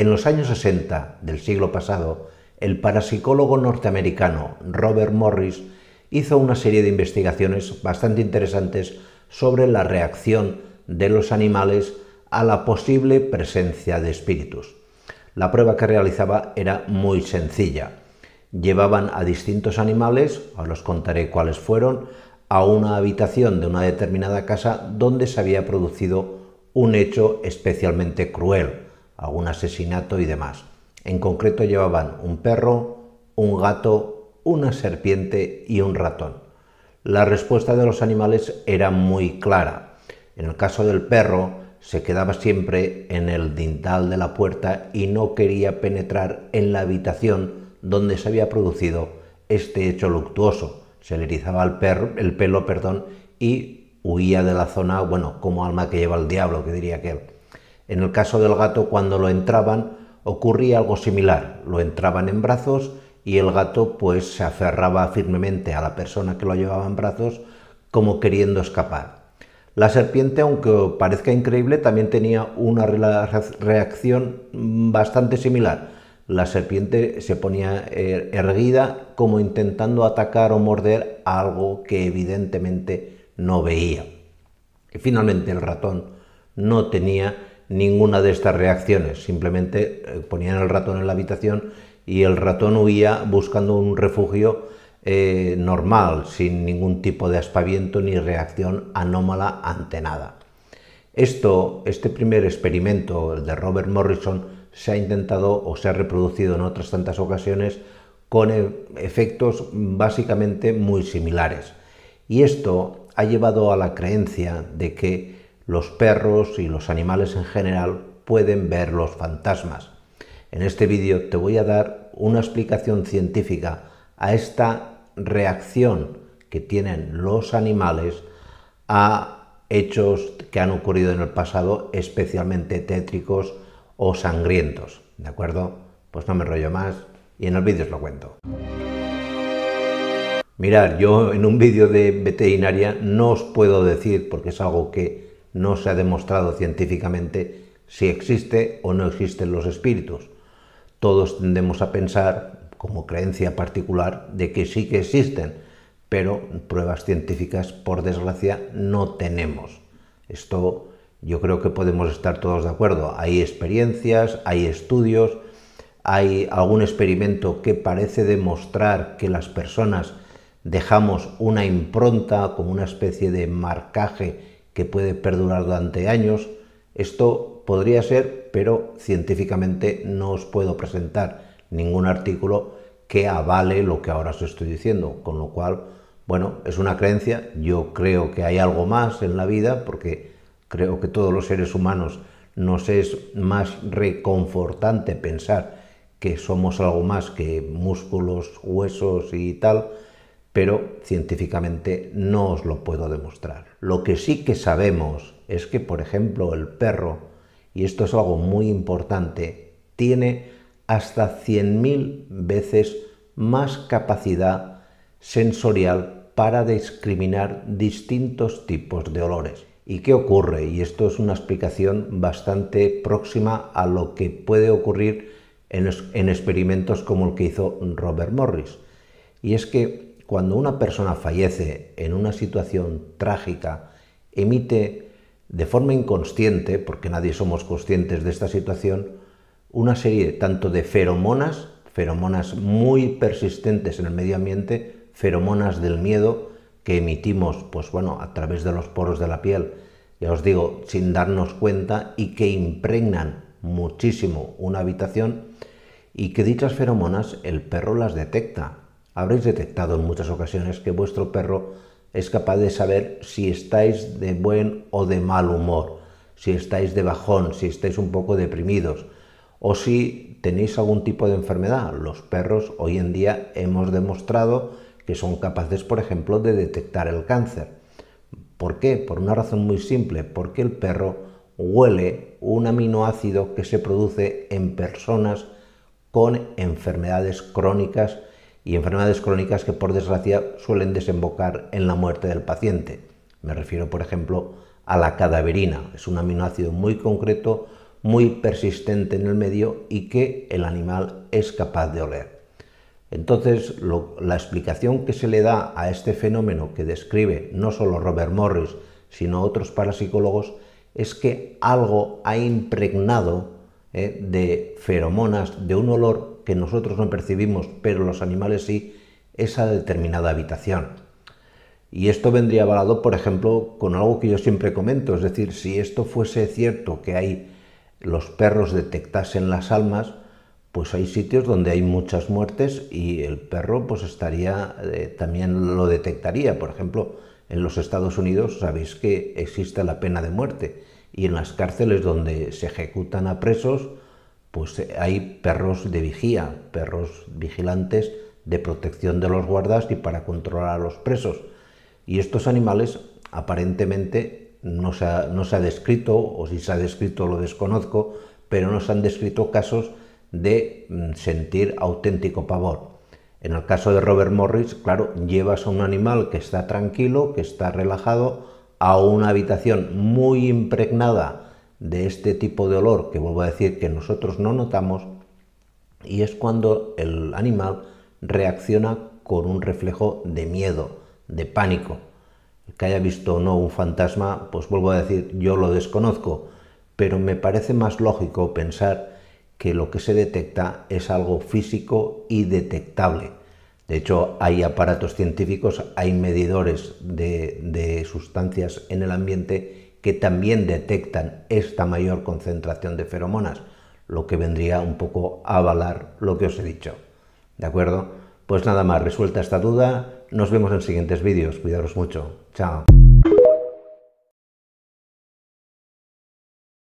En los años 60 del siglo pasado, el parapsicólogo norteamericano Robert Morris hizo una serie de investigaciones bastante interesantes sobre la reacción de los animales a la posible presencia de espíritus. La prueba que realizaba era muy sencilla. Llevaban a distintos animales, ahora os contaré cuáles fueron, a una habitación de una determinada casa donde se había producido un hecho especialmente cruel algún asesinato y demás. En concreto llevaban un perro, un gato, una serpiente y un ratón. La respuesta de los animales era muy clara. En el caso del perro, se quedaba siempre en el dintal de la puerta y no quería penetrar en la habitación donde se había producido este hecho luctuoso. Se le erizaba el, perro, el pelo perdón, y huía de la zona, bueno, como alma que lleva el diablo, que diría aquel. En el caso del gato, cuando lo entraban, ocurría algo similar. Lo entraban en brazos y el gato pues se aferraba firmemente a la persona que lo llevaba en brazos como queriendo escapar. La serpiente, aunque parezca increíble, también tenía una reacción bastante similar. La serpiente se ponía eh, erguida como intentando atacar o morder algo que evidentemente no veía. Y finalmente el ratón no tenía ninguna de estas reacciones, simplemente eh, ponían el ratón en la habitación y el ratón huía buscando un refugio eh, normal, sin ningún tipo de aspaviento ni reacción anómala ante nada. Esto, este primer experimento, el de Robert Morrison, se ha intentado o se ha reproducido en otras tantas ocasiones con e, efectos básicamente muy similares. Y esto ha llevado a la creencia de que los perros y los animales en general pueden ver los fantasmas. En este vídeo te voy a dar una explicación científica a esta reacción que tienen los animales a hechos que han ocurrido en el pasado especialmente tétricos o sangrientos. ¿De acuerdo? Pues no me rollo más y en el vídeo os lo cuento. Mirad, yo en un vídeo de veterinaria no os puedo decir, porque es algo que no se ha demostrado científicamente si existe o no existen los espíritus. Todos tendemos a pensar, como creencia particular, de que sí que existen, pero pruebas científicas, por desgracia, no tenemos. Esto yo creo que podemos estar todos de acuerdo. Hay experiencias, hay estudios, hay algún experimento que parece demostrar que las personas dejamos una impronta, como una especie de marcaje que puede perdurar durante años. Esto podría ser, pero científicamente no os puedo presentar ningún artículo que avale lo que ahora os estoy diciendo, con lo cual, bueno, es una creencia, yo creo que hay algo más en la vida, porque creo que todos los seres humanos nos es más reconfortante pensar que somos algo más que músculos, huesos y tal, pero científicamente no os lo puedo demostrar. Lo que sí que sabemos es que, por ejemplo, el perro, y esto es algo muy importante, tiene hasta 100.000 veces más capacidad sensorial para discriminar distintos tipos de olores. ¿Y qué ocurre? Y esto es una explicación bastante próxima a lo que puede ocurrir en, experimentos como el que hizo Robert Morris. Y es que cuando una persona fallece en una situación trágica, emite de forma inconsciente, porque nadie somos conscientes de esta situación, una serie tanto de feromonas, feromonas muy persistentes en el medio ambiente, feromonas del miedo que emitimos, pues bueno, a través de los poros de la piel, ya os digo, sin darnos cuenta y que impregnan muchísimo una habitación y que dichas feromonas el perro las detecta Habréis detectado en muchas ocasiones que vuestro perro es capaz de saber si estáis de buen o de mal humor, si estáis de bajón, si estáis un poco deprimidos o si tenéis algún tipo de enfermedad. Los perros hoy en día hemos demostrado que son capaces, por ejemplo, de detectar el cáncer. ¿Por qué? Por una razón muy simple, porque el perro huele un aminoácido que se produce en personas con enfermedades crónicas y enfermedades crónicas que por desgracia suelen desembocar en la muerte del paciente. Me refiero, por ejemplo, a la cadaverina. Es un aminoácido muy concreto, muy persistente en el medio y que el animal es capaz de oler. Entonces, la explicación que se le da a este fenómeno que describe no solo Robert Morris, sino otros parapsicólogos, es que algo ha impregnado eh, de feromonas, de un olor que nosotros no percibimos, pero los animales sí, esa determinada habitación. Y esto vendría avalado, por ejemplo, con algo que yo siempre comento, es decir, si esto fuese cierto que hay los perros detectasen las almas, pues hay sitios donde hay muchas muertes y el perro pues estaría eh, también lo detectaría, por ejemplo, en los Estados Unidos sabéis que existe la pena de muerte y en las cárceles donde se ejecutan a presos pues eh, hay perros de vigía, perros vigilantes de protección de los guardas y para controlar a los presos. Y estos animales aparentemente no se ha, descrito, o si se ha descrito lo desconozco, pero no se han descrito casos de mm, sentir auténtico pavor. En el caso de Robert Morris, claro, llevas a un animal que está tranquilo, que está relajado, a una habitación muy impregnada de este tipo de olor que vuelvo a decir que nosotros no notamos y es cuando el animal reacciona con un reflejo de miedo, de pánico. que haya visto o no un fantasma, pues vuelvo a decir, yo lo desconozco, pero me parece más lógico pensar que lo que se detecta es algo físico y detectable. De hecho, hay aparatos científicos, hay medidores de, de sustancias en el ambiente que también detectan esta mayor concentración de feromonas, lo que vendría un poco a avalar lo que os he dicho. ¿De acuerdo? Pues nada más, resuelta esta duda, nos vemos en siguientes vídeos, cuidaros mucho, chao.